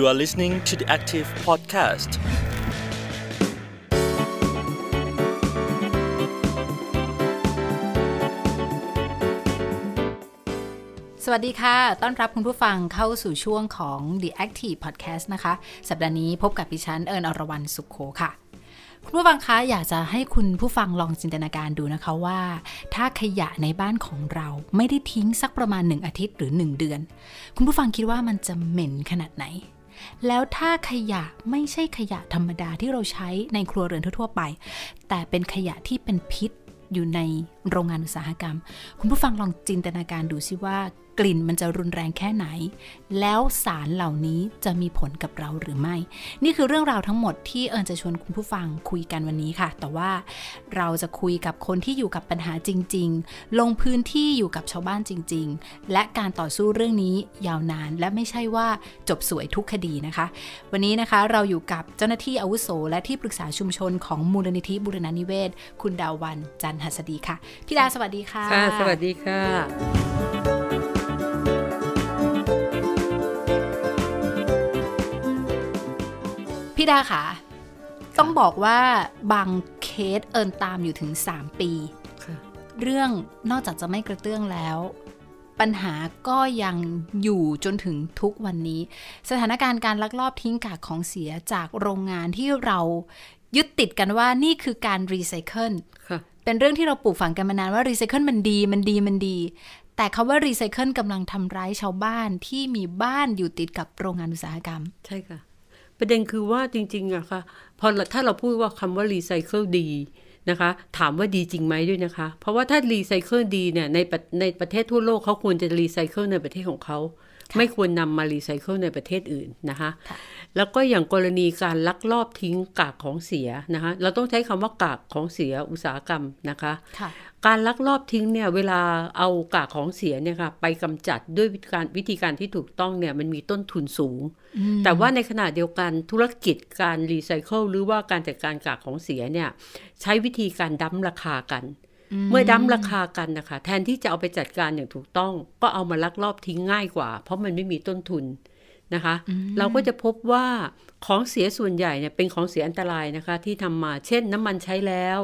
You are listening to the Active Podcast. สวัสดีค่ะ ต้อนรับคุณผู้ฟังเข้าสู่ช่วงของ The Active Podcast นะคะ สัปดาห์นี้พบกับพิชัน เอิญอรวรันสุขโขค่ะ คุณผู้ฟังคะ อยากจะให้คุณผู้ฟังลองจินตนาการดูนะคะว่า ถ้าขยะในบ้านของเราไม่ได้ทิ้งสักประมาณ 1 อาทิตย์หรือ 1 เดือน คุณผู้ฟังคิดว่ามันจะเหม็นขนาดไหนแล้วถ้าขยะไม่ใช่ขยะธรรมดาที่เราใช้ในครัวเรือนทั่วๆไป แต่เป็นขยะที่เป็นพิษอยู่ในโรงงานอุตสาหกรรม คุณผู้ฟังลองจินตนาการดูซิว่ากลิ่นมันจะรุนแรงแค่ไหน แล้วสารเหล่านี้จะมีผลกับเราหรือไม่ นี่คือเรื่องราวทั้งหมดที่เอิญจะชวนคุณผู้ฟังคุยกันวันนี้ค่ะ แต่ว่าเราจะคุยกับคนที่อยู่กับปัญหาจริงๆ ลงพื้นที่อยู่กับชาวบ้านจริงๆ และการต่อสู้เรื่องนี้ยาวนาน และไม่ใช่ว่าจบสวยทุกคดีนะคะ วันนี้นะคะเราอยู่กับเจ้าหน้าที่อาวุโสและที่ปรึกษาชุมชนของมูลนิธิบุรณนิเวศ คุณดาววัน จันหัสดีค่ะ พี่ดาสวัสดีค่ะ ค่ะ สวัสดีค่ะี่ดาค่ะ ต้องบอกว่าบางเคสเอินตามอยู่ถึง 3 ปี เรื่องนอกจากจะไม่กระเตื้องแล้ว ปัญหาก็ยังอยู่จนถึงทุกวันนี้ สถานการณ์การลักลอบทิ้งกากของเสียจากโรงงานที่เรายึดติดกันว่านี่คือการรีไซเคิลเป็นเรื่องที่เราปลูกฝังกันมานานว่ารีไซเคิลมันดีมันดีมันดี แต่คาว่ารีไซเคิลกำลังทำร้ายชาวบ้านที่มีบ้านอยู่ติดกับโรงงานอุตสาหกรรมใช่ค่ะประเด็นคือว่าจริงๆอะค่ะ พอถ้าเราพูดว่าคำว่ารีไซเคิลดีนะคะ ถามว่าดีจริงไหมด้วยนะคะ เพราะว่าถ้ารีไซเคิลดีเนี่ยในในประเทศทั่วโลกเขาควรจะรีไซเคิลในประเทศของเขาไม่ควรนำมารีไซเคิลในประเทศอื่นนะคะ แล้วก็อย่างกรณีการลักลอบทิ้งกากของเสียนะคะ เราต้องใช้คำว่ากากของเสียอุตสาหกรรมนะคะการลักลอบทิ้งเนี่ยเวลาเอากากของเสียเนี่ยค่ะไปกำจัดด้วยวิธีการวิธีการที่ถูกต้องเนี่ยมันมีต้นทุนสูง แต่ว่าในขณะเดียวกันธุรกิจการรีไซเคิลหรือว่าการจัดการกากของเสียเนี่ยใช้วิธีการดั้มราคากัน เมื่อดั้มราคากันนะคะแทนที่จะเอาไปจัดการอย่างถูกต้องก็เอามาลักลอบทิ้งง่ายกว่า เพราะมันไม่มีต้นทุนนะคะเราก็จะพบว่าของเสียส่วนใหญ่เนี่ยเป็นของเสียอันตรายนะคะ ที่ทำมาเช่นน้ำมันใช้แล้ว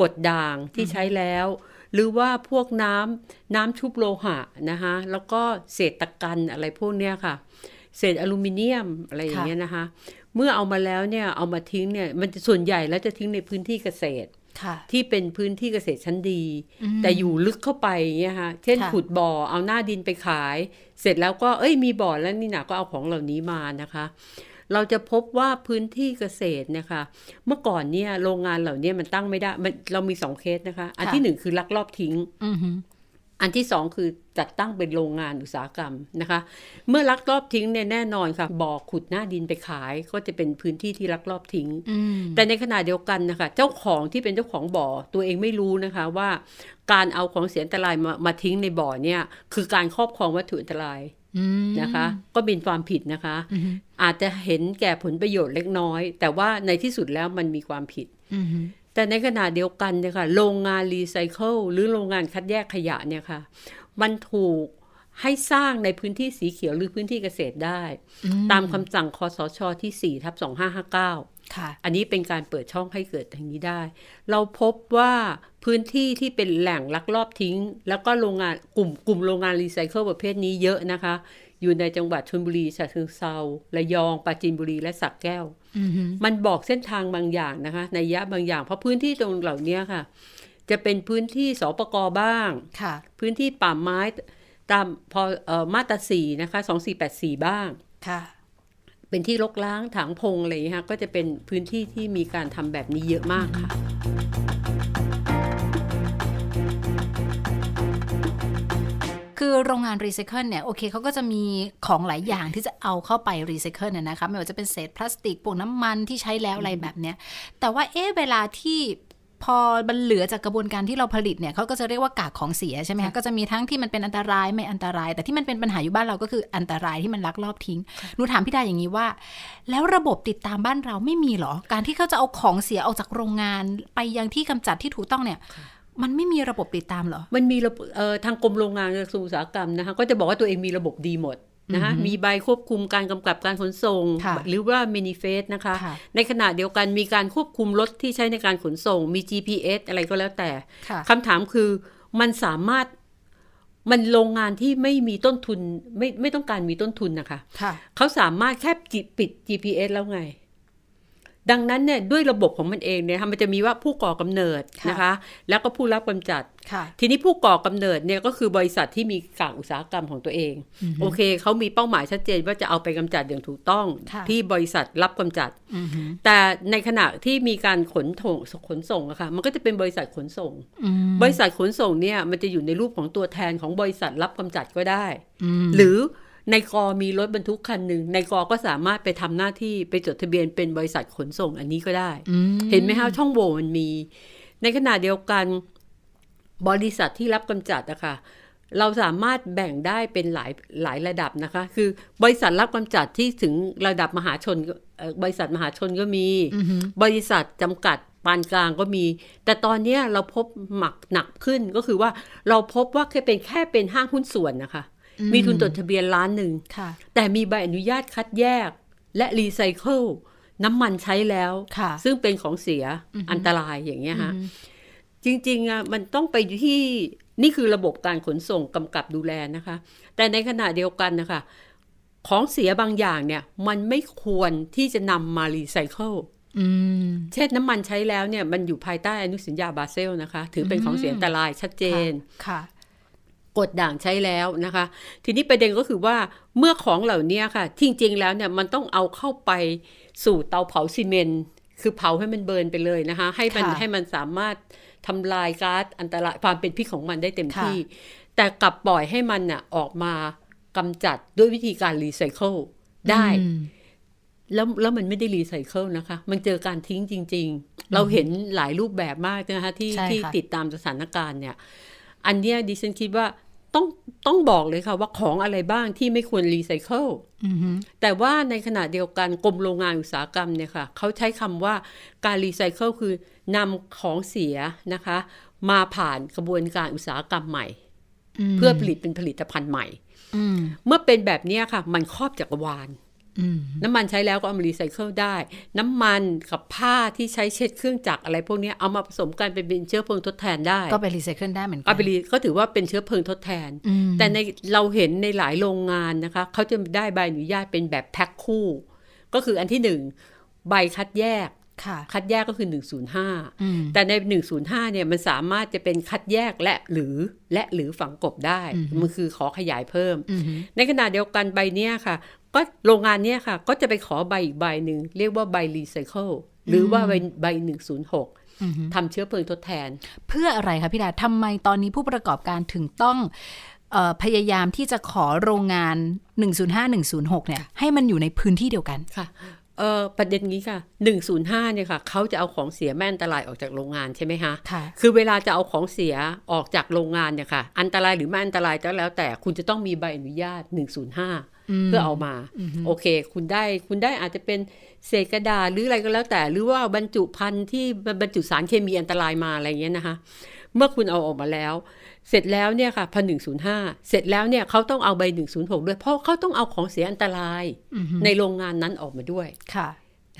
กดด่างที่ใช้แล้ว หรือว่าพวกน้ำน้ำชุบโลหะนะคะแล้วก็เศษตะกันอะไรพวกเนี้ยค่ะ เศษอลูมิเนียมอะไรอย่างเงี้ยนะคะ เมื่อเอามาแล้วเนี่ยเอามาทิ้งเนี่ยมันจะส่วนใหญ่แล้วจะทิ้งในพื้นที่เกษตรที่เป็นพื้นที่เกษตรชั้นดี แต่อยู่ลึกเข้าไปเนี่ยฮะเช่นขุดบ่อเอาหน้าดินไปขาย เสร็จแล้วก็เอ้ยมีบ่อแล้วนี่หนาก็เอาของเหล่านี้มานะคะ เราจะพบว่าพื้นที่เกษตรนะคะ เมื่อก่อนเนี่ยโรงงานเหล่านี้มันตั้งไม่ได้เรามีสองเคสนะคะ อันที่หนึ่งคือลักลอบทิ้งอันที่สองคือจัดตั้งเป็นโรงงานอุตสาหกรรมนะคะ เมื่อลักลอบทิ้งเนี่ยแน่นอนค่ะบ่อขุดหน้าดินไปขายก็จะเป็นพื้นที่ที่ลักลอบทิ้ง แต่ในขณะเดียวกันนะคะ เจ้าของที่เป็นเจ้าของบ่อตัวเองไม่รู้นะคะว่า การเอาของเสียอันตรายมามาทิ้งในบ่อเนี่ยคือการครอบครองวัตถุอันตรายนะคะ ก็มีนความผิดนะคะ อาจจะเห็นแก่ผลประโยชน์เล็กน้อย แต่ว่าในที่สุดแล้วมันมีความผิดแต่ในขณะเดียวกันเนี่ยค่ะ โรงงานรีไซเคิลหรือโรงงานคัดแยกขยะเนี่ยค่ะ มันถูกให้สร้างในพื้นที่สีเขียวหรือพื้นที่เกษตรได้ ตามคำสั่งคอสชอที่ 4 ทับ 2559 ค่ะ อันนี้เป็นการเปิดช่องให้เกิดอย่างนี้ได้ เราพบว่าพื้นที่ที่เป็นแหล่งลักลอบทิ้ง แล้วก็โรงงานกลุ่มกลุ่มโรงงานรีไซเคิลประเภทนี้เยอะนะคะอยู่ในจังหวัดชลบุรีฉะเชิงเซาระยอง ปราจีนบุรี และสักแก้ว มันบอกเส้นทางบางอย่างนะคะ ในยะบางอย่าง เพราะพื้นที่ตรงเหล่านี้ค่ะ จะเป็นพื้นที่สปกบ้างพื้นที่ป่าไม้ตามพออมาตราสีนะคะ สองสี่แปดสี่บ้าง เป็นที่ลกล้างถางพงอะไรอย่างี้ะก็จะเป็นพื้นที่ที่มีการทำแบบนี้เยอะมากค่ะคือโรงงานรีไซเคิลเนี่ยโอเคเขาก็จะมีของหลายอย่างที่จะเอาเข้าไปรีไซเคิลนะคะไม่ว่าจะเป็นเศษพลาสติกพวกน้ำมันที่ใช้แล้วอะไรแบบเนี้ยแต่ว่าเอ๊ะเวลาที่พอมันเหลือจากกระบวนการที่เราผลิตเนี่ยเขาก็จะเรียกว่ากากของเสียใช่ไหมคะก็จะมีทั้งที่มันเป็นอันตรายไม่อันตราย แต่ที่มันเป็นปัญหาอยู่บ้านเราก็คืออันตรายที่มันลักลอบทิ้งหนูถามพี่ดาอย่างนี้ว่า แล้วระบบติดตามบ้านเราไม่มีหรอการที่เขาจะเอาของเสียออกจากโรงงานไปยังที่กำจัดที่ถูกต้องเนี่ยมันไม่มีระบบติดตามเหรอ มันมีระบบทางกรมโรงงานกระทรวงอุตสาหกรรมนะคะ ก็จะบอกว่าตัวเองมีระบบดีหมดนะคะมีใบควบคุมการกำกับการขนส่ง หรือว่ามินิเฟสนะคะคะ ในขณะเดียวกันมีการควบคุมรถที่ใช้ในการขนส่ง มี GPS อะไรก็แล้วแต่คำถามคือมันสามารถมันโรงงานที่ไม่มีต้นทุนไม่ไม่ต้องการมีต้นทุนนะคะคะเขาสามารถแค่ปิด GPS แล้วไงดังนั้นเนี่ยด้วยระบบของมันเองเนี่ย มันจะมีว่าผู้ก่อกำเนิดนะคะ แล้วก็ผู้รับกำจัด ทีนี้ผู้ก่อกำเนิดเนี่ยก็คือบริษัทที่มีกากอุตสาหกรรมของตัวเองโอเคเขามีเป้าหมายชัดเจนว่าจะเอาไปกำจัดอย่างถูกต้อง ที่บริษัทรับกำจัดแต่ในขณะที่มีการขนถงขนส่งอะค่ะ มันก็จะเป็นบริษัทขนส่งบริษัทขนส่งเนี่ยมันจะอยู่ในรูปของตัวแทนของบริษัทรับกำจัดก็ได้หรือในกอมีรถบรรทุกคันหนึ่งในกอก็สามารถไปทำหน้าที่ไปจดทะเบียนเป็นบริษัทขนส่ง อันนี้ก็ได้เห็นไหมฮะช่องโหว่มันมี ในขณะเดียวกัน บริษัทที่รับกำจัดนะคะเราสามารถแบ่งได้เป็นหลายหลายระดับนะคะ คือบริษัทรับกำจัดที่ถึงระดับมหาชน บริษัทมหาชนก็มี บริษัทจำกัดปานกลางก็มี แต่ตอนนี้เราพบหมักหนักขึ้นก็คือว่าเราพบว่าแค่เป็นแค่เป็นห้างหุ้นส่วนนะคะมีทุนจดทะเบียนล้านหนึ่ง แต่มีใบอนุญาตคัดแยก และรีไซเคิลน้ำมันใช้แล้ว ซึ่งเป็นของเสียอันตรายอย่างเงี้ยฮะ จริง ๆอ่ะมันต้องไปที่นี่คือระบบการขนส่งกำกับดูแลนะคะ แต่ในขณะเดียวกันนะคะ ของเสียบางอย่างเนี่ย มันไม่ควรที่จะนำมารีไซเคิลเช่นน้ำมันใช้แล้วเนี่ย มันอยู่ภายใต้อนุสัญญาบาเซลนะคะถือเป็นของเสียอันตรายชัดเจน ค่ะกดด่างใช้แล้วนะคะ ทีนี้ประเด็นก็คือว่าเมื่อของเหล่านี้ค่ะ จริง ๆ แล้วเนี่ยมันต้องเอาเข้าไปสู่เตาเผาซีเมนต์คือเผาให้มันเบิร์นไปเลยนะคะ ให้มันให้มันสามารถทำลายก๊าซอันตรายความเป็นพิษของมันได้เต็มที่ แต่กลับปล่อยให้มันน่ะออกมากำจัดด้วยวิธีการรีไซเคิลได้ แล้วแล้วมันไม่ได้รีไซเคิลนะคะ มันเจอการทิ้งจริง ๆ เราเห็นหลายรูปแบบมากนะคะ ที่ที่ติดตามสถานการณ์เนี่ยอันเนี้ยดิฉันคิดว่าต้องต้องบอกเลยค่ะว่าของอะไรบ้างที่ไม่ควรรีไซเคิลแต่ว่าในขณะเดียวกันกรมโรงงานอุตสาหกรรมเนี่ยค่ะ เขาใช้คำว่าการรีไซเคิลคือนำของเสียนะคะ มาผ่านกระบวนการอุตสาหกรรมใหม่ เพื่อผลิตเป็นผลิตภัณฑ์ใหม่เมื่อเป็นแบบนี้ค่ะมันครอบจักรวาลน้ำมันใช้แล้วก็เอามารีไซเคิลได้ น้ำมันกับผ้าที่ใช้เช็ดเครื่องจักรอะไรพวกนี้เอามาผสมกันเป็นเชื้อเพลิงทดแทนได้ ก็ไปรีไซเคิลได้เหมือนกันเอาไปรีก็ถือว่าเป็นเชื้อเพลิงทดแทน แต่ในเราเห็นในหลายโรงงานนะคะ เขาจะได้ใบอนุญาตเป็นแบบแพ็คคู่ ก็คืออันที่หนึ่งใบคัดแยก คัดแยกก็คือ 105 แต่ใน 105เนี่ยมันสามารถจะเป็นคัดแยกและหรือและหรือฝังกบได้ มันคือขอขยายเพิ่ม ในขณะเดียวกันใบเนี้ยค่ะก็โรงงานเนี้ยค่ะ ก็จะไปขอใบอีกใบหนึ่งเรียกว่าใบรีไซเคิลหรือว่าใบใบหนึ่งศูนย์หกทำเชื้อเพลิงทดแทน เพื่ออะไรคะพี่ดาทำไมตอนนี้ผู้ประกอบการถึงต้อง พยายามที่จะขอโรงงาน 105-106 เนี่ยให้มันอยู่ในพื้นที่เดียวกันค่ะ ประเด็นนี้ค่ะ 105 เนี่ยค่ะเขาจะเอาของเสียแม่อันตรายออกจากโรงงานใช่ไหมคะค่ะคือเวลาจะเอาของเสียออกจากโรงงานเนี่ยค่ะ อันตรายหรือไม่อันตรายก็แล้วแต่คุณจะต้องมีใบอนุญาต 105เพื่อเอามา โอเคคุณได้คุณได้อาจจะเป็นเศษกระดาษหรืออะไรก็แล้วแต่หรือว่าบรรจุภัธุ์ที่บรรจุสารเคมีอันตรายมาอะไรเงี้ยนะคะเมื่อคุณเอาออกมาแล้ว เสร็จแล้วเนี่ยค่ะพันหนึ่งศูนย์ห้าเสร็จแล้วเนี่ยเขาต้องเอาใบหนึ่งศูนย์หกด้วยเพราะเขาต้องเอาของเสียอันตรายในโรงงานนั้นออกมาด้วยค่ะ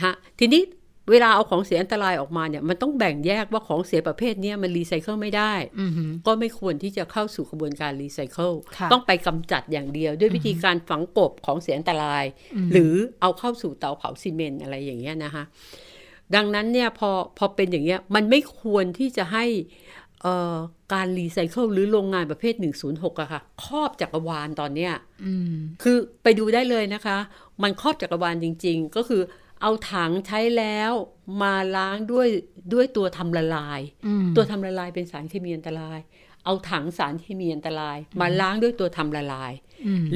ฮะทีนี้เวลาเอาของเสียอันตรายออกมาเนี่ยมันต้องแบ่งแยกว่าของเสียประเภทนี้มันรีไซเคิลไม่ได้ก็ไม่ควรที่จะเข้าสู่กระบวนการรีไซเคิลต้องไปกำจัดอย่างเดียวด้วยวิธีการฝังกบของเสียอันตรายหรือเอาเข้าสู่เตาเผาซีเมนต์อะไรอย่างเงี้ยนะคะดังนั้นเนี่ยพอพอเป็นอย่างเงี้ย มันไม่ควรที่จะให้การรีไซเคิลหรือโรงงานประเภท106อะค่ะครอบจักรวาลตอนเนี้ยคือไปดูได้เลยนะคะ มันครอบจักรวาลจริง ๆ ก็คือเอาถังใช้แล้วมาล้างด้วยด้วยตัวทำละลายตัวทำละลายเป็นสารเคมีอันตราย เอาถังสารเคมีอันตราย มาล้างด้วยตัวทำละลาย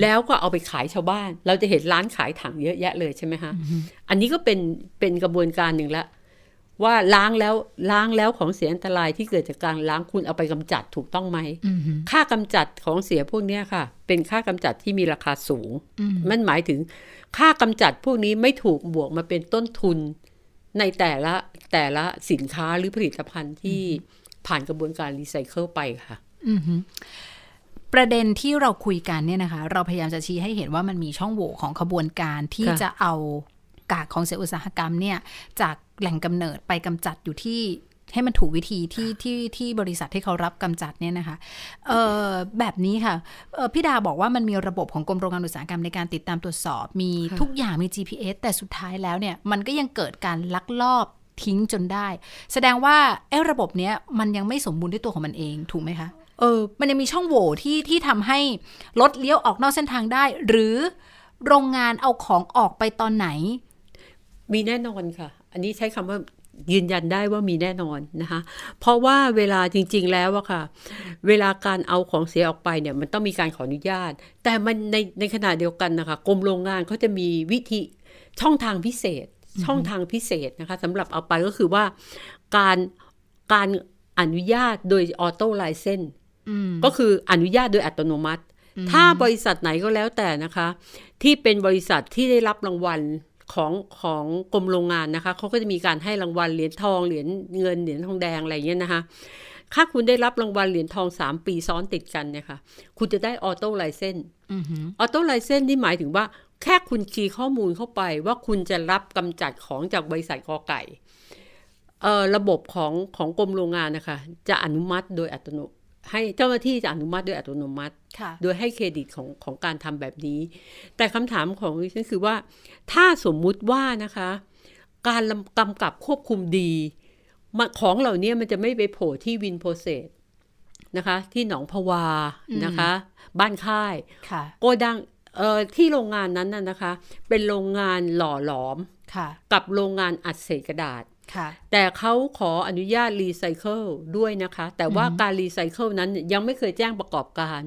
แล้วก็เอาไปขายชาวบ้าน เราจะเห็นร้านขายถังเยอะแยะเลยใช่ไหมคะอันนี้ก็เป็นเป็นกระบวนการหนึ่งละว่าล้างแล้วล้างแล้วของเสียอันตรายที่เกิดจากการล้างคุณเอาไปกำจัดถูกต้องไหมค่ากำจัดของเสียพวกนี้ค่ะ เป็นค่ากำจัดที่มีราคาสูงมันหมายถึงค่ากำจัดพวกนี้ไม่ถูกบวกมาเป็นต้นทุนในแต่ละแต่ละสินค้าหรือผลิตภัณฑ์ที่ผ่านกระบวนการรีไซเคิลไปค่ะประเด็นที่เราคุยกันเนี่ยนะคะ เราพยายามจะชี้ให้เห็นว่ามันมีช่องโหว่ของขบวนการที่จะเอากากของเียอุตสาหกรรมเนี่ย จากแหล่งกำเนิดไปกำจัดอยู่ที่ให้มันถูกวิธีที่ที่ที่บริษัทที่เขารับกำจัดเนี่ยนะคะ เออแบบนี้ค่ะพี่ดาบอกว่ามันมีระบบของกรมโรงงานอุตสาหกรรมในการติดตามตรวจสอบมีทุกอย่างมี GPS แต่สุดท้ายแล้วเนี่ย มันก็ยังเกิดการลักลอบทิ้งจนได้ แสดงว่าไอ้ระบบเนี้ยมันยังไม่สมบูรณ์ด้วยตัวของมันเอง ถูกไหมคะเออมันยังมีช่องโหว่ที่ที่ทำให้รถเลี้ยวออกนอกเส้นทางได้ หรือโรงงานเอาของออกไปตอนไหน มีแน่นอนค่ะ อันนี้ใช้คำว่ายืนยันได้ว่ามีแน่นอนนะคะ เพราะว่าเวลาจริงๆแล้วอะค่ะ เวลาการเอาของเสียออกไปเนี่ยมันต้องมีการขออนุญาต แต่มันในในขณะเดียวกันนะคะกรมโรงงานเขาจะมีวิธีช่องทางพิเศษ ช่องทางพิเศษนะคะสำหรับเอาไปก็คือว่า การการอนุญาตโดยออโต้ไลเซนก็คืออนุญาตโดยอัตโนมัติ ถ้าบริษัทไหนก็แล้วแต่นะคะ ที่เป็นบริษัทที่ได้รับรางวัลของของกรมโรงงานนะคะเขาก็จะมีการให้รางวัลเหรียญทอง เหรียญเงินเหรียญทองแดงอะไรเงี้ยนะคะ ถ้าคุณได้รับรางวัลเหรียญทองสามปีซ้อนติดกันเนี่ยค่ะ คุณจะได้ออโต้ไลเซนออโต้ไลเซนนี่หมายถึงว่า แค่คุณคีย์ข้อมูลเข้าไปว่าคุณจะรับกำจัดของจากบริษัทกอไก่ระบบของของกรมโรงงานนะคะจะอนุมัติโดยอัตโนมัติให้เจ้าหน้าที่จะอนุมัติโดยอัตโนมัติ โดยให้เครดิตของของการทำแบบนี้ แต่คำถามของดิฉันคือว่า ถ้าสมมุติว่านะคะ การกำกับควบคุมดีของเหล่านี้มันจะไม่ไปโผล่ที่วินโพเซสนะคะ ที่หนองพวา นะคะ บ้านค่ายโกดังเอ่อที่โรงงานนั้นน่ะนะคะ เป็นโรงงานหล่อหลอมกับโรงงานอัดเศษกระดาษแต่เขาขออนุญาตรีไซเคิลด้วยนะคะ แต่ว่าการรีไซเคิลนั้นยังไม่เคยแจ้งประกอบการ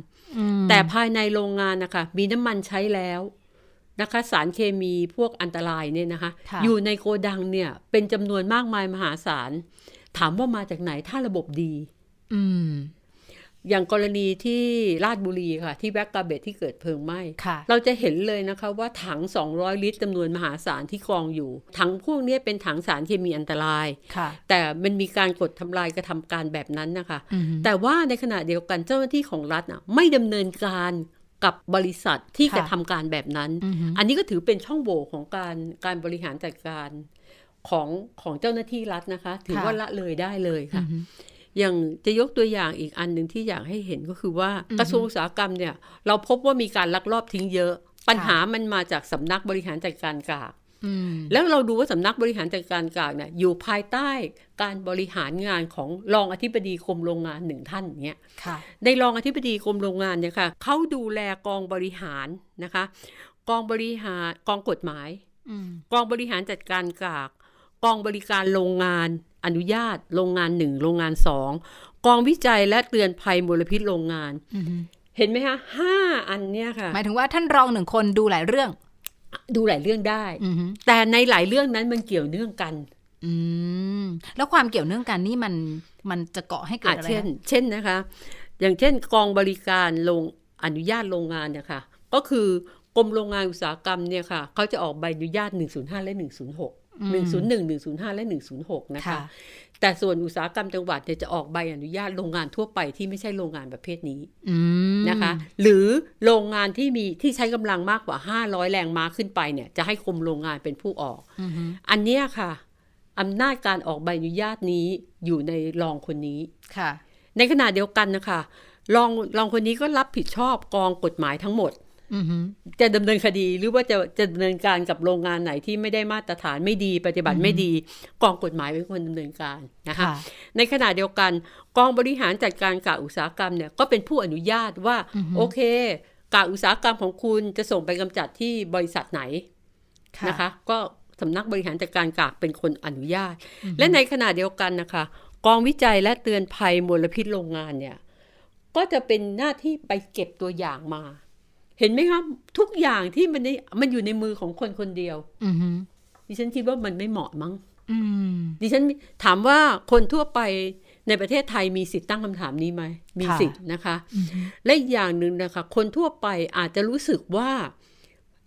แต่ภายในโรงงานนะคะ มีน้ำมันใช้แล้วนะคะ สารเคมีพวกอันตรายเนี่ยนะคะคะอยู่ในโกดังเนี่ย เป็นจำนวนมากมายมหาศาลถามว่ามาจากไหนถ้าระบบดี อืมอย่างกรณีที่ราชบุรีค่ะ ที่แบกกาเบตที่เกิดเพลิงไหม้เราจะเห็นเลยนะคะ ว่าถัง 200 ลิตรจำนวนมหาศาลที่กองอยู่ ถังพวกนี้เป็นถังสารเคมีอันตราย แต่มันมีการกดทำลายกระทำการแบบนั้นนะคะ แต่ว่าในขณะเดียวกันเจ้าหน้าที่ของรัฐนะไม่ดำเนินการกับบริษัทที่กระทำการแบบนั้น อันนี้ก็ถือเป็นช่องโหว่ของการการบริหารจัดการของของเจ้าหน้าที่รัฐนะคะ ถือว่าละเลยได้เลยค่ะอย่างจะยกตัวอย่างอีกอันหนึ่งที่อยากให้เห็นก็คือว่ากระทรวงอุตสาหกรรมเนี่ย เราพบว่ามีการลักลอบทิ้งเยอะ ปัญหามันมาจากสำนักบริหารจัดการกากแล้วเราดูว่าสำนักบริหารจัดการกากเนี่ยอยู่ภายใต้การบริหารงานของรองอธิบดีกรมโรงงานหนึ่งท่านเนี่ยในรองอธิบดีกรมโรงงานเนี่ยค่ะเขาดูแลกองบริหารนะคะ กองบริหารกองกฎหมายกองบริหารจัดการกาก กองบริการโรงงานอนุญาตโรงงานหนึ่งโรงงานสองกองวิจัยและเตือนภัยมลพิษโรงงานเห็นไหมคะห้าอันเนี้ยค่ะหมายถึงว่าท่านรองหนึ่งคนดูหลายเรื่อง ดูหลายเรื่องได้แต่ในหลายเรื่องนั้นมันเกี่ยวเนื่องกันแล้วความเกี่ยวเนื่องกันนี่มันมันจะเกาะให้เกิดอะไรเช่น เช่นนะคะ อย่างเช่น กองบริการลงอนุญาตโรงงานเนี่ยค่ะก็คือกรมโรงงานอุตสาหกรรมเนี่ยค่ะเขาจะออกใบอนุญาต105และ106หหหนนนนึึึ่่่งงงศศููย์นย์ห้าและหนึ่งศูนย์หกนะคะ แต่ส่วนอุตสาหกรรมจังหวัดเนี่ยจะออกใบอนุญาตโรงงานทั่วไปที่ไม่ใช่โรงงานประเภทนี้นะคะ หรือโรงงานที่มีที่ใช้กำลังมากกว่า 500 แรงม้าขึ้นไปเนี่ย จะให้คมโรงงานเป็นผู้ออก อันเนี้ยค่ะอำนาจการออกใบอนุญาตนี้อยู่ในรองคนนี้ค่ะ ในขณะเดียวกันนะคะรองรองคนนี้ก็รับผิดชอบกองกฎหมายทั้งหมดจะดำเนินคดีหรือว่าจะจะดำเนินการกับโรงงานไหนที่ไม่ได้มาตรฐานไม่ดีปฏิบัติไม่ดี กองกฎหมายเป็นคนดำเนินการนะคะในขณะเดียวกันกองบริหารจัดการกาอุตสาหกรรมเนี่ยก็เป็นผู้อนุญาตว่า โอเคกาอุตสาหกรรมของคุณจะส่งไปกำจัดที่บริษัทไหนนะคะ ก็สำนักบริหารจัดการกากเป็นคนอนุญาต และในขณะเดียวกันนะคะกองวิจัยและเตือนภัยมลพิษโรงงานเนี่ย ก็จะเป็นหน้าที่ไปเก็บตัวอย่างมาเห็นไหมครับทุกอย่างที่มันในมันอยู่ในมือของคนคนเดียวดิฉันคิดว่ามันไม่เหมาะมั้งดิฉันถามว่าคนทั่วไปในประเทศไทยมีสิทธิ์ตั้งคำถามนี้ไหมมีสิทธิ์นะคะและออย่างหนึ่งนะคะ คนทั่วไปอาจจะรู้สึกว่า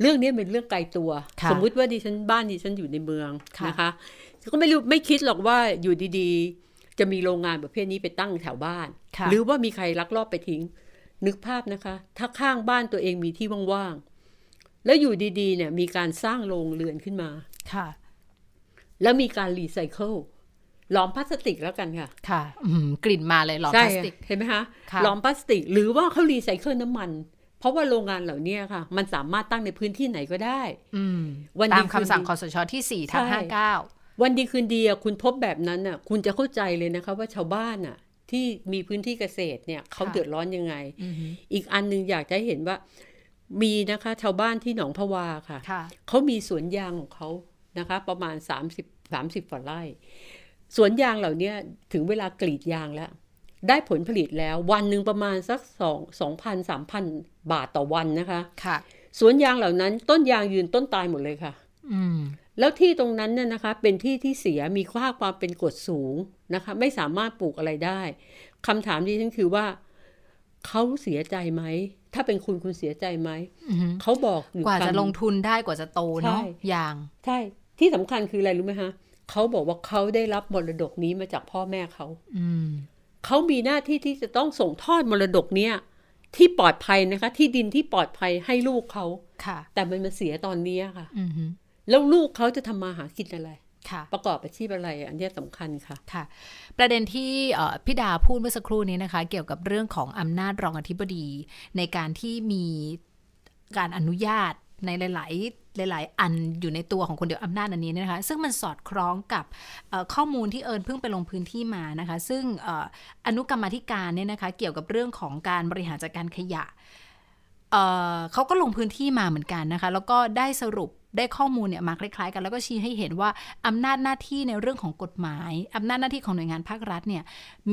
เรื่องนี้เป็นเรื่องไกลตัวสมมุติว่าดิฉัน บ้านดิฉันอยู่ในเมืองนะคะก็ไม่รู้ไม่คิดหรอกว่าอยู่ดี ๆ จะมีโรงงานประเภทนี้ไปตั้งแถวบ้านหรือว่ามีใครลักลอบไปทิ้งนึกภาพนะคะ ถ้าข้างบ้านตัวเองมีที่ว่างๆ แล้วอยู่ดี ๆ เนี่ย มีการสร้างโรงเรือนขึ้นมา ค่ะ แล้วมีการรีไซเคิลหลอมพลาสติกแล้วกันค่ะ ค่ะกลิ่นมาเลยหลอมพลาสติกเห็นไหมคะหลอมพลาสติก หรือว่าเขารีไซเคิลน้ำมัน เพราะว่าโรงงานเหล่านี้ค่ะ มันสามารถตั้งในพื้นที่ไหนก็ได้วันามคำสั่งคอสชที่สี่ทับห้าเก้าวันดีคืนดีคุณพบแบบนั้นน่ะ คุณจะเข้าใจเลยนะคะ ว่าชาวบ้านน่ะที่มีพื้นที่เกษตรเนี่ยเขาเดือดร้อนยังไง อีกอันนึงอยากจะเห็นว่ามีนะคะ ชาวบ้านที่หนองพวาค่ะคะเขามีสวนยางของเขานะคะ ประมาณ 30 30กว่าไร่สวนยางเหล่านี้ถึงเวลากรีดยางแล้ว ได้ผลผลิตแล้ววันหนึ่งประมาณสักสองสองพันสามพันบาทต่อวันนะคะคะสวนยางเหล่านั้นต้นยางยืนต้นตายหมดเลยค่ะแล้วที่ตรงนั้นเนี่ยนะคะ เป็นที่ที่เสียมีค่าความเป็นกรดสูงนะคะ ไม่สามารถปลูกอะไรได้คำถามที่ฉันคือว่าเขาเสียใจไหมถ้าเป็นคุณคุณเสียใจไหมเขาบอกกว่า จะลงทุนได้กว่าจะโตเนาะอย่าง ใช่ที่สำคัญคืออะไรรู้ไหมคะเขาบอกว่าเขาได้รับมรดกนี้มาจากพ่อแม่เขาอืเขามีหน้าที่ที่จะต้องส่งทอดมรดกเนี้ยที่ปลอดภัยนะคะ ที่ดินที่ปลอดภัยให้ลูกเขาค่ะ แต่มันมาเสียตอนนี้ค่ะแล้วลูกเขาจะทำมาหากินอะไร ค่ะ ประกอบอาชีพอะไรอันนี้สำคัญค่ะ ค่ะ ประเด็นที่พี่ดาพูดเมื่อสักครู่นี้นะคะเกี่ยวกับเรื่องของอำนาจรองอธิบดี ในการที่มีการอนุญาตในหลาย ๆ หลาย ๆ อันอยู่ในตัวของคนเดียวอำนาจอันนี้นะคะซึ่งมันสอดคล้องกับข้อมูลที่เอิญเพิ่งไปลงพื้นที่มานะคะซึ่งอนุกรรมธิการเนี่ยนะคะเกี่ยวกับเรื่องของการบริหารจัดการขยะเขาก็ลงพื้นที่มาเหมือนกันนะคะแล้วก็ได้สรุปได้ข้อมูลเนี่ยมาคล้ายๆกันแล้วก็ชี้ให้เห็นว่าอำนาจหน้าที่ในเรื่องของกฎหมายอำนาจหน้าที่ของหน่วยงานภาครัฐเนี่ย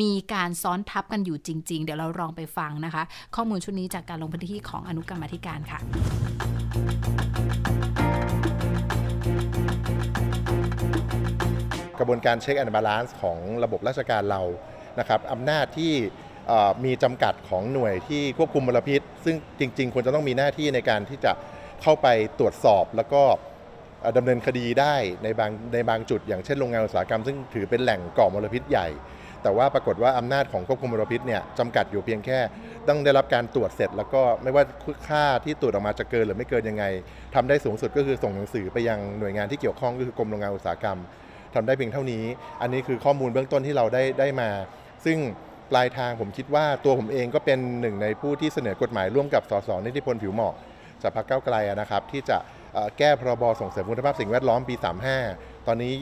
มีการซ้อนทับกันอยู่จริงๆ เดี๋ยวเราลองไปฟังนะคะ ข้อมูลชุดนี้จากการลงพื้นที่ของอนุกรรมธิการค่ะกระบวนการเช็คแอนด์บาลานซ์ของระบบราชการเรานะครับอำนาจที่มีจำกัดของหน่วยที่ควบคุมมลพิษ ซึ่งจริงๆ ควรจะต้องมีหน้าที่ในการที่จะเข้าไปตรวจสอบแล้วก็ดำเนินคดีได้ในบางในบางจุดอย่างเช่นโรงงานอุตสาหกรรม ซึ่งถือเป็นแหล่งก่อมลพิษใหญ่ แต่ว่าปรากฏว่าอำนาจของควบคุมมลพิษเนี่ยจำกัดอยู่เพียงแค่ ต้องได้รับการตรวจเสร็จแล้วก็ไม่ว่าค่าที่ตรวจออกมาจะเกินหรือไม่เกินยังไง ทำได้สูงสุดก็คือส่งหนังสือ ไปยังหน่วยงานที่เกี่ยวข้องก็คือกรมโรงงานอุตสาหกรรม ทำได้เพียงเท่านี้ อันนี้คือข้อมูลเบื้องต้นที่เราได้ได้มา ซึ่งปลายทางผมคิดว่าตัวผมเองก็เป็นหนึ่งในผู้ที่เสนอกฎหมาย ร่วมกับสสนิติพลผิวหมอกจากพรรคเก้าไกลนะครับ ที่จะแก้พรบส่งเสริมคุณภาพสิ่งแวดล้อมปี 35 ตอนนี้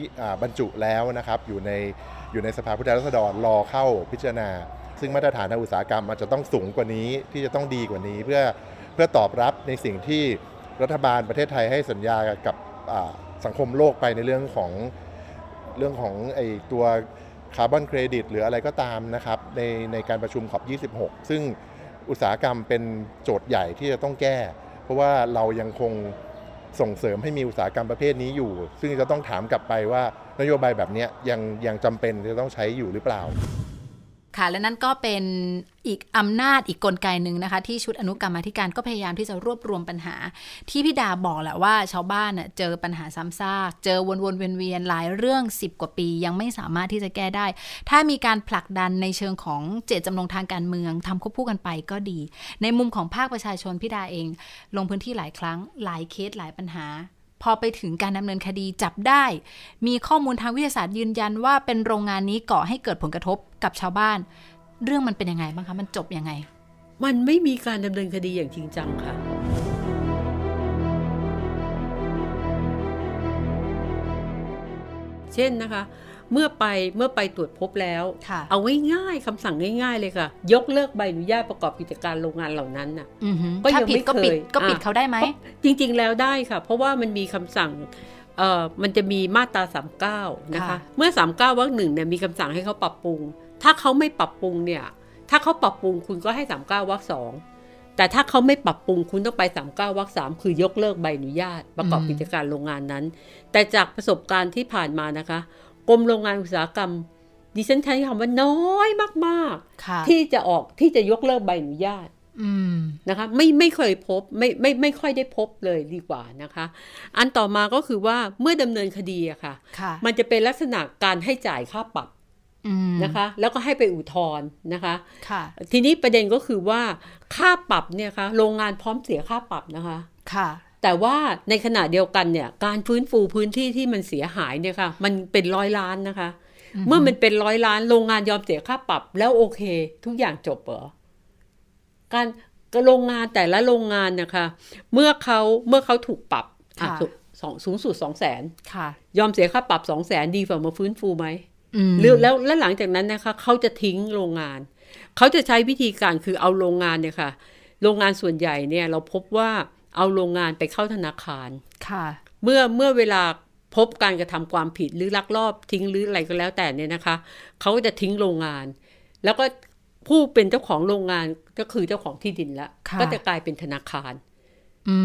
บรรจุแล้วนะครับ อยู่ในอยู่ในสภาผู้แทนราษฎรรอเข้าพิจารณา ซึ่งมาตรฐานทางอุตสาหกรรมอาจจะต้องสูงกว่านี้ที่จะต้องดีกว่านี้ เพื่อเพื่อตอบรับในสิ่งที่รัฐบาลประเทศไทยให้สัญญากับสังคมโลกไปในเรื่องของเรื่องของไอตัวคาร์บอนเครดิต หรืออะไรก็ตามนะครับในในการประชุมขอบ 26 ซึ่งอุตสาหกรรมเป็นโจทย์ใหญ่ที่จะต้องแก้ เพราะว่าเรายังคงส่งเสริมให้มีอุตสาหกรรมประเภทนี้อยู่ ซึ่งจะต้องถามกลับไปว่านโยบายแบบนี้ยังยังจำเป็นจะต้องใช้อยู่หรือเปล่าค่ะและนั่นก็เป็นอีกอำนาจอีกกลไกหนึ่งนะคะที่ชุดอนุกรรมาธิการก็พยายามที่จะรวบรวมปัญหา ที่พี่ดาบอกแหละว่าชาวบ้านเจอปัญหาซ้ำซาก เจอวนๆเวียนๆหลายเรื่อง 10 กว่าปียังไม่สามารถที่จะแก้ได้ ถ้ามีการผลักดันในเชิงของเจตจำนงทางการเมืองทำควบคู่กันไปก็ดี ในมุมของภาคประชาชนพี่ดาเอง ลงพื้นที่หลายครั้งหลายเคสหลายปัญหาพอไปถึงการดำเนินคดีจับได้ มีข้อมูลทางวิทยาศาสตร์ยืนยันว่าเป็นโรงงานนี้ก่อให้เกิดผลกระทบกับชาวบ้าน เรื่องมันเป็นยังไงบ้างคะมันจบยังไง มันไม่มีการดำเนินคดีอย่างจริงจังค่ะ เช่นนะคะเมื่อไปเมื่อไปตรวจพบแล้ว เอาง่ายๆคำสั่งง่ายๆเลยค่ะ ยกเลิกใบอนุญาตประกอบกิจการโรงงานเหล่านั้นน่ะก็ยังไม่เคยก็ปิดเขาได้ไหม จริงๆแล้วได้ค่ะ เพราะว่ามันมีคำสั่ง มันจะมีมาตรา39นะคะ เมื่อ 39วรรคหนึ่งเนี่ยมีคำสั่งให้เขาปรับปรุง ถ้าเขาไม่ปรับปรุงเนี่ย ถ้าเขาปรับปรุงคุณก็ให้ 39วรรคสอง แต่ถ้าเขาไม่ปรับปรุงคุณต้องไป39วรรคสามคือยกเลิกใบอนุญาตประกอบกิจการโรงงานนั้น แต่จากประสบการณ์ที่ผ่านมานะคะกรมโรงงานอุตสาหกรรมดิฉันใช้คำว่าน้อยมากๆที่จะออกที่จะยกเลิกใบอนุญาตนะคะ ไม่ไม่เคยพบไม่ไม่ไม่ค่อยได้พบเลยดีกว่านะคะ อันต่อมาก็คือว่าเมื่อดำเนินคดีอะค่ะ มันจะเป็นลักษณะการให้จ่ายค่าปรับนะคะ แล้วก็ให้ไปอุทธรณ์นะคะคะทีนี้ประเด็นก็คือว่าค่าปรับเนี่ยค่ะโรงงานพร้อมเสียค่าปรับนะคะค่ะแต่ว่าในขณะเดียวกันเนี่ย การฟื้นฟูพื้นที่ที่มันเสียหายเนี่ยค่ะ มันเป็นร้อยล้านนะคะ เมื่อมันเป็นร้อยล้านโรงงานยอมเสียค่าปรับแล้วโอเค ทุกอย่างจบเหรอการโรงงานแต่ละโรงงานนะคะเมื่อเขาเมื่อเขาถูกปรับสองสูงสุดสองแสนยอมเสียค่าปรับสองแสนดีกว่ามาฟื้นฟูไหมหรือแล้วและหลังจากนั้นนะคะเขาจะทิ้งโรงงานเขาจะใช้วิธีการคือเอาโรงงานเนี่ยค่ะ โรงงานส่วนใหญ่เนี่ย เราพบว่าเอาโรงงานไปเข้าธนาคารค่ะ เมื่อเมื่อเวลาพบการกระทำความผิดหรือลักลอบทิ้งหรืออะไรก็แล้วแต่เนี่ยนะคะเขาจะทิ้งโรงงาน แล้วก็ผู้เป็นเจ้าของโรงงานก็คือเจ้าของที่ดินแล้วก็จะกลายเป็นธนาคาร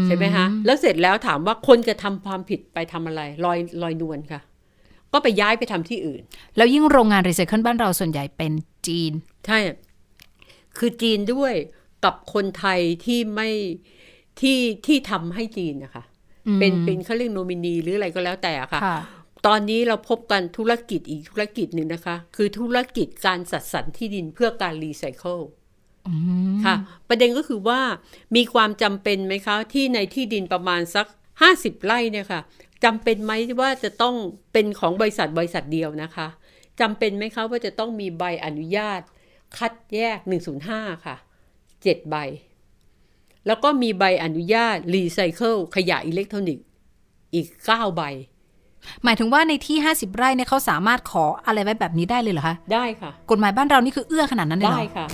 ใช่ไหมฮะ แล้วเสร็จแล้วถามว่าคนกระทำความผิดไปทำอะไรลอยลอยนวลค่ะ ก็ไปย้ายไปทำที่อื่น แล้วยิ่งโรงงานรีไซเคิลบ้านเราส่วนใหญ่เป็นจีนใช่คือจีนด้วยกับคนไทยที่ไม่ที่ที่ทำให้จีนนะคะเป็นเป็นเขาเรียกโนมินีหรืออะไรก็แล้วแต่ค่ะ ตอนนี้เราพบกันธุรกิจอีกธุรกิจหนึ่งนะคะ คือธุรกิจการสัดสรรที่ดินเพื่อการรีไซเคิลค่ะ ประเด็นก็คือว่ามีความจำเป็นไหมคะที่ในที่ดินประมาณสักห้าสิบไร่เนี่ยค่ะ จำเป็นไหมว่าจะต้องเป็นของบริษัทบริษัทเดียวนะคะจำเป็นไหมคะว่าจะต้องมีใบอนุญาต คัดแยก105ค่ะ7ใบแล้วก็มีใบอนุญาตรีไซเคิลขยะอิเล็กทรอนิกส์ อีก 9 ใบ หมายถึงว่าในที่ 50 ไร่เนี่ยเขาสามารถขออะไรไว้แบบนี้ได้เลยเหรอคะ ได้ค่ะ กฎหมายบ้านเรานี่คือเอื้อขนาดนั้นเลยเหรอ ได้ค่ะ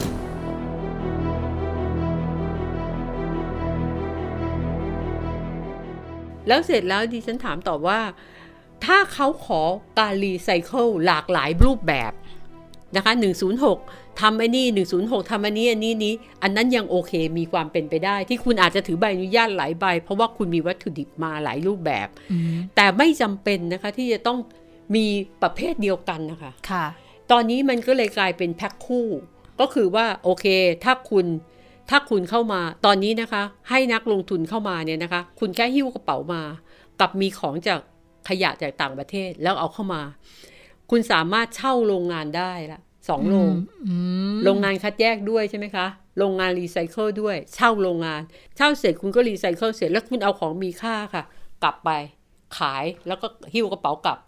แล้วเสร็จแล้วดิฉันถามต่อว่าถ้าเขาขอการรีไซเคิลหลากหลายรูปแบบนะคะ106ทำไอ้นี่106 ทำอันนี้อันนี้นี้ อันนั้นยังโอเคมีความเป็นไปได้ ที่คุณอาจจะถือใบอนุญาตหลายใบเพราะว่าคุณมีวัตถุดิบมาหลายรูปแบบ แต่ไม่จำเป็นนะคะที่จะต้องมีประเภทเดียวกันนะคะค่ะ ตอนนี้มันก็เลยกลายเป็นแพ็คคู่ ก็คือว่าโอเคถ้าคุณถ้าคุณเข้ามา ตอนนี้นะคะ ให้นักลงทุนเข้ามาเนี่ยนะคะ คุณแค่หิ้วกระเป๋ามา กับมีของจากขยะจากต่างประเทศแล้วเอาเข้ามา คุณสามารถเช่าโรงงานได้ละสองโรงโรงงานคัดแยกด้วยใช่ไหมคะ โรงงานรีไซเคิลด้วย เช่าโรงงาน เช่าเสร็จคุณก็รีไซเคิลเสร็จแล้วคุณเอาของมีค่าค่ะ กลับไป ขายแล้วก็หิ้วกระเป๋ากลับ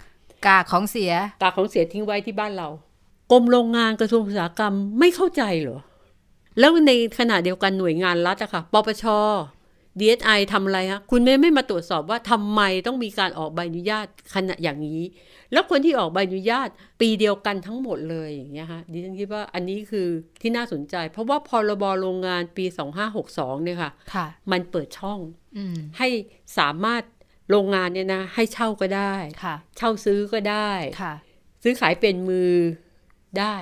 กากของเสีย กากของเสียทิ้งไว้ที่บ้านเรา กรมโรงงานกระทรวงอุตสาหกรรมไม่เข้าใจเหรอ แล้วในขณะเดียวกันหน่วยงานรัฐอะค่ะ ปปช DSI ทำอะไรฮะ คุณไม่ไม่มาตรวจสอบว่าทำไมต้องมีการออกใบอนุญาตขณะอย่างนี้ แล้วคนที่ออกใบอนุญาตปีเดียวกันทั้งหมดเลย อย่างเงี้ยฮะ ดิฉันคิดว่าอันนี้คือที่น่าสนใจ เพราะว่าพรบโรงงานปี 2562เนี่ยค่ะคะมันเปิดช่องอให้สามารถโรงงานเนี่ยนะให้เช่าก็ได้ เช่าซื้อก็ได้ซื้อขายเป็นมือได้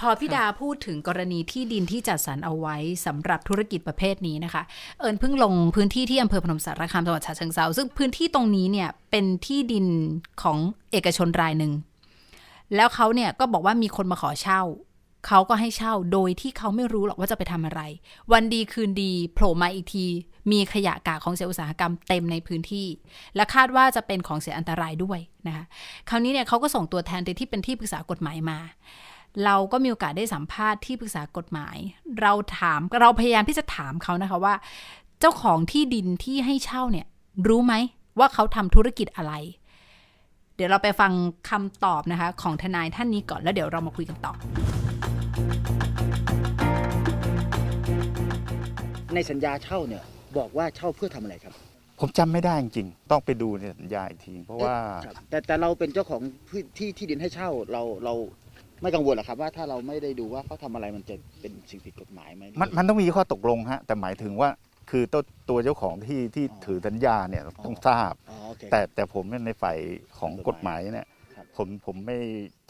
พอพี่ดาพูดถึงกรณีที่ดินที่จัดสรรเอาไว้ สำหรับธุรกิจประเภทนี้นะคะ เอิญเพิ่งลงพื้นที่ ที่อำเภอพนมสารคามจังหวัดฉะเชิงเซาซึ่งพื้นที่ตรงนี้เนี่ย เป็นที่ดินของเอกชนรายหนึ่ง แล้วเขาเนี่ยก็บอกว่ามีคนมาขอเช่าเขาก็ให้เช่าโดยที่เขาไม่รู้หรอกว่าจะไปทำอะไร วันดีคืนดีโผล่มาอีกที มีขยะกากของเสียอุตสาหกรรมเต็มในพื้นที่ และคาดว่าจะเป็นของเสียอันตรายด้วยนะคะคราวนี้เนี่ยเขาก็ส่งตัวแทนไปที่เป็นที่ปรึกษากฎหมายมาเราก็มีโอกาสได้สัมภาษณ์ที่ปรึกษากฎหมาย เราถาม เราพยายามที่จะถามเขานะคะว่าเจ้าของที่ดินที่ให้เช่าเนี่ยรู้ไหมว่าเขาทำธุรกิจอะไร เดี๋ยวเราไปฟังคำตอบนะคะของทนายท่านนี้ก่อนแล้วเดี๋ยวเรามาคุยกันต่อ ในสัญญาเช่าเนี่ยบอกว่าเช่าเพื่อทำอะไรครับ ผมจำไม่ได้จริงๆ ต้องไปดูในสัญญาอีกที เพราะว่า แต่แต่เราเป็นเจ้าของที่ที่ดินให้เช่าเราเราไม่กังวลหรอกครับว่าถ้าเราไม่ได้ดูว่าเขาทำอะไรมันจะเป็นสิ่งผิดกฎหมายไหมมันมันต้องมีข้อตกลงฮะแต่หมายถึงว่าคือตัวตัวเจ้าของที่ที่ถือสัญญาเนี่ยต้องทราบ แต่แต่ผมในฝ่ายของกฎหมายเนี่ยผมผมไม่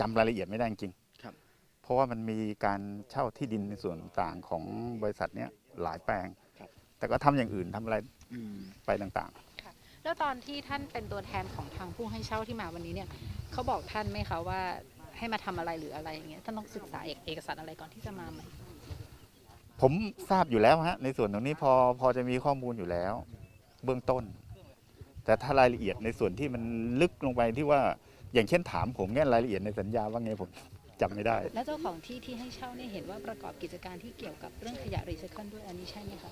จำรายละเอียดไม่ได้จริงครับ เพราะว่ามันมีการเช่าที่ดินในส่วนต่างของบริษัทเนี่ยหลายแปลงแต่ก็ทำอย่างอื่นทำอะไรไปต่างๆแล้วตอนที่ท่านเป็นตัวแทนของทางผู้ให้เช่าที่มาวันนี้เนี่ยเขาบอกท่านไหมคะว่าให้มาทำอะไรหรืออะไรอย่างเงี้ยท่านต้องศึกษาเอกสารอะไรก่อนที่จะมาไหม ผมทราบอยู่แล้วฮะ ในส่วนตรงนี้พอพอจะมีข้อมูลอยู่แล้ว เบื้องต้น แต่ถ้ารายละเอียดในส่วนที่มันลึกลงไปที่ว่า อย่างเช่น ถามผมเนี่ยรายละเอียดในสัญญาว่าไงผมจำไม่ได้ แล้วเจ้าของที่ที่ให้เช่าเนี่ยเห็นว่าประกอบกิจการที่เกี่ยวกับเรื่องขยะรีไซเคิลด้วยอันนี้ใช่ไหมคะ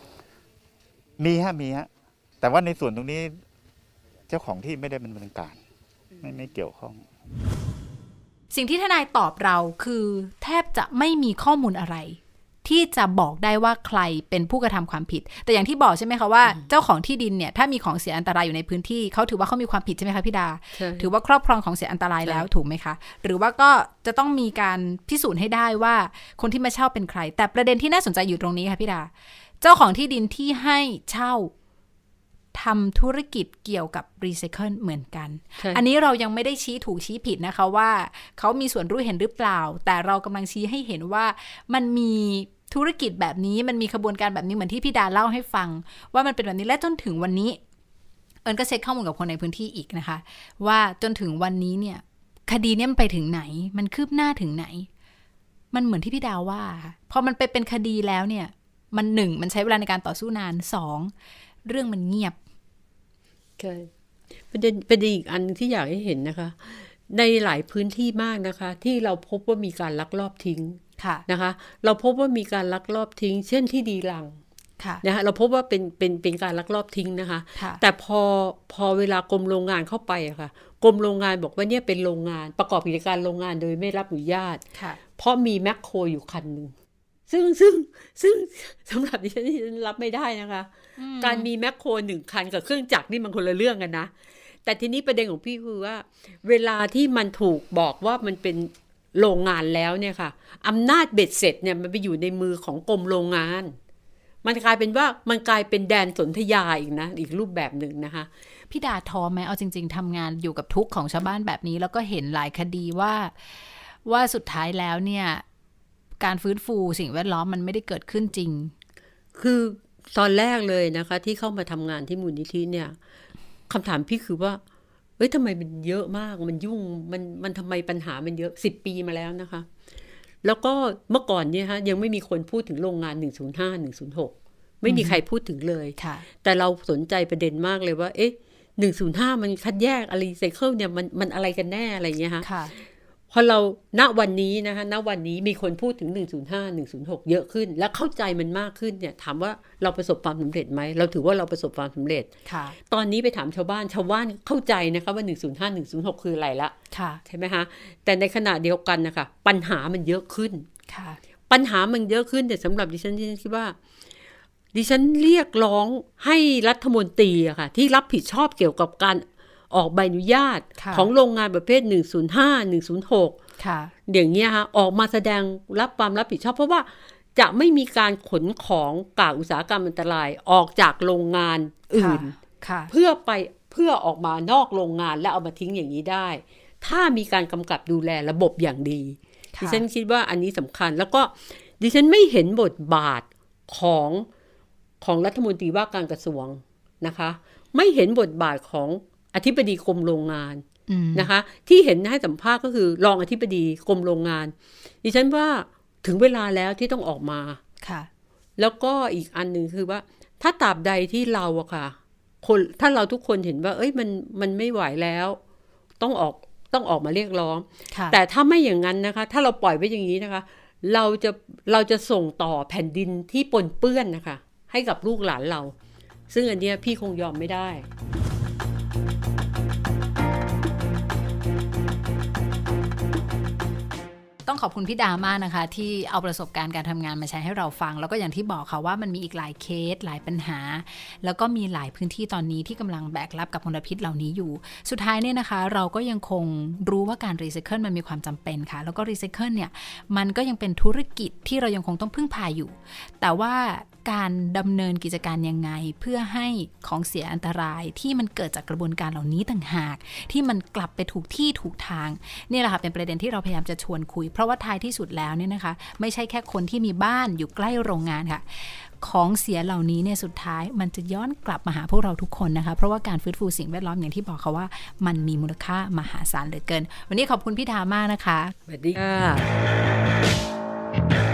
มีฮะมีฮะ แต่ว่าในส่วนตรงนี้ เจ้าของที่ไม่ได้เป็นบริการ ไม่ไม่เกี่ยวข้องสิ่งที่ทนายตอบเราคือแทบจะไม่มีข้อมูลอะไร ที่จะบอกได้ว่าใครเป็นผู้กระทำความผิด แต่อย่างที่บอกใช่ไหมคะว่า เจ้าของที่ดินเนี่ยถ้ามีของเสียอันตรายอยู่ในพื้นที่เขาถือว่าเขามีความผิดใช่ไหมคะพี่ดา ถือว่าครอบครองของเสียอันตรายแล้วถูกไหมคะ หรือว่าก็จะต้องมีการพิสูจน์ให้ได้ว่าคนที่มาเช่าเป็นใคร แต่ประเด็นที่น่าสนใจอยู่ตรงนี้ค่ะพี่ดา เจ้าของที่ดินที่ให้เช่าทำธุรกิจเกี่ยวกับรีไซเคิลเหมือนกัน อันนี้เรายังไม่ได้ชี้ถูกชี้ผิดนะคะว่าเขามีส่วนรู้เห็นหรือเปล่า แต่เรากำลังชี้ให้เห็นว่ามันมีธุรกิจแบบนี้มันมีขบวนการแบบนี้เหมือนที่พี่ดาเล่าให้ฟัง ว่ามันเป็นแบบนี้และจนถึงวันนี้เอิญก็เช็คข้อมูลกับคนในพื้นที่อีกนะคะ ว่าจนถึงวันนี้เนี่ยคดีเนี่ยมันไปถึงไหน มันคืบหน้าถึงไหน มันเหมือนที่พี่ดาว่าพอมันไปเป็นคดีแล้วเนี่ยมันหนึ่งมันใช้เวลาในการต่อสู้นานสองเรื่องมันเงียบช่ประเด็นประเด็นอีกอันที่อยากให้เห็นนะคะ ในหลายพื้นที่มากนะคะ ที่เราพบว่ามีการลักลอบทิ้งะนะคะ เราพบว่ามีการลักลอบทิ้ง เช่นที่ดีลังนะคะเราพบว่าเป็นเป็นเป็นการลักลอบทิ้งนะคะ แต่พอพอเวลากรมโรงงานเข้าไปอะค่ะกรมโรงงานบอกว่าเนี่ยเป็นโรงงานประกอบกิจการโรงงานโดยไม่รับอนุญาตเพราะมีแมคโครอยู่คันหนึ่งซึ่งซึ่งซึ่งสำหรับดิฉันดิฉันรับไม่ได้นะคะการมีแมคโครหนึ่งคันกับเครื่องจักรนี่มันคนละเรื่องกันนะแต่ทีนี้ประเด็นของพี่คือว่า เวลาที่มันถูกบอกว่ามันเป็นโรงงานแล้วเนี่ยค่ะอำนาจเบ็ดเสร็จเนี่ยมันไปอยู่ในมือของกรมโรงงาน มันกลายเป็นว่ามันกลายเป็นแดนสนธยาอีกนะ อีกรูปแบบหนึ่งนะคะพี่ดาทอไหมเอาจริง ๆทำงานอยู่กับทุกของชาวบ้านแบบนี้ แล้วก็เห็นหลายคดีว่า ว่าสุดท้ายแล้วเนี่ย การฟื้นฟูสิ่งแวดล้อมมันไม่ได้เกิดขึ้นจริงคือตอนแรกเลยนะคะ ที่เข้ามาทำงานที่มูลนิธิเนี่ยคำถามพี่คือว่า เอ้ยทำไมมันเยอะมากมันยุ่ง มันมันทำไมปัญหามันเยอะสิบปีมาแล้วนะคะ แล้วก็เมื่อก่อนเนี่ยฮะ ยังไม่มีคนพูดถึงโรงงานหหหนนนึึ่่งงศศูย์้าูนย์หกไม่มีใครพูดถึงเลย แต่เราสนใจประเด็นมากเลยว่า เอ๊ะหนนึ่งศูย์ห้ามันคัดแยกอะไรไซเคิลเนี่ยมันมันอะไรกันแน่อะไรเงี้ยฮะพอเราณวันนี้นะคะณวันนี้มีคนพูดถึง 105 106 เยอะขึ้น และเข้าใจมันมากขึ้นเนี่ยถามว่าเราประสบความสำเร็จไหมเราถือว่าเราประสบความสำเร็จตอนนี้ไปถามชาวบ้านชาวบ้านเข้าใจนะคะว่า 105 106 คืออะไรละใช่ไหมคะแต่ในขณะเดียวกันนะคะปัญหามันเยอะขึ้นปัญหามันเยอะขึ้นแต่สำหรับดิฉันดิฉันคิดว่า ดิฉันเรียกร้องให้รัฐมนตรีอะค่ะที่รับผิดชอบเกี่ยวกับการออกใบอนุญาตของโรงงานประเภท 105 106ค่ะอย่างเงี้ยฮะออกมาแสดงรับความรับผิดชอบเพราะว่าจะไม่มีการขนของกากอุตสาหกรรมอันตรายออกจากโรงงานอื่นเพื่อไปเพื่อออกมานอกโรงงานและเอามาทิ้งอย่างนี้ได้ ถ้ามีการกำกับดูแลระบบอย่างดี ดิฉันคิดว่าอันนี้สำคัญ แล้วก็ดิฉันไม่เห็นบทบาทของของรัฐมนตรีว่าการกระทรวงนะคะ ไม่เห็นบทบาทของอธิบดีกรมโรงงานนะคะ ที่เห็นให้สัมภาษณ์ก็คือ รองอธิบดีกรมโรงงานดิฉันว่าถึงเวลาแล้วที่ต้องออกมาค่ะ แล้วก็อีกอันหนึ่งคือว่า ถ้าตราบใดที่เราอะค่ะ คนถ้าเราทุกคนเห็นว่า เอ้ยมันมันไม่ไหวแล้ว ต้องออกต้องออกมาเรียกร้อง แต่ถ้าไม่อย่างนั้นนะคะ ถ้าเราปล่อยไว้อย่างนี้นะคะ เราจะเราจะส่งต่อแผ่นดินที่ปนเปื้อนนะคะ ให้กับลูกหลานเรา ซึ่งอันนี้พี่คงยอมไม่ได้องขอบคุณพี่ดามากนะคะ ที่เอาประสบการณ์การทำงานมาใช้ให้เราฟัง แล้วก็อย่างที่บอกค่ะว่ามันมีอีกหลายเคส หลายปัญหา แล้วก็มีหลายพื้นที่ตอนนี้ที่กำลังแบกรับ กับมลพิษเหล่านี้อยู่ สุดท้ายเนี่ยนะคะ เราก็ยังคงรู้ว่าการรีไซเคิลมันมีความจำเป็นค่ะ แล้วก็รีไซเคิลเนี่ยมันก็ยังเป็นธุรกิจที่เรายังคงต้องพึ่งพาอยู่ แต่ว่าการดำเนินกิจการยังไงเพื่อให้ของเสียอันตรายที่มันเกิดจากกระบวนการเหล่านี้ต่างหาก ที่มันกลับไปถูกที่ถูกทางนี่แหละค่ะเป็นประเด็นที่เราพยายามจะชวนคุย เพราะว่าท้ายที่สุดแล้วเนี่ยนะคะไม่ใช่แค่คนที่มีบ้านอยู่ใกล้โรงงานค่ะ ของเสียเหล่านี้เนี่ยสุดท้าย มันจะย้อนกลับมาหาพวกเราทุกคนนะคะเพราะว่าการฟื้นฟูสิ่งแวดล้อมอย่างที่บอกเขาว่ามันมีมูลค่ามหาศาลเหลือเกิน วันนี้ขอบคุณพี่ธามากนะคะสวัสดีค่ะ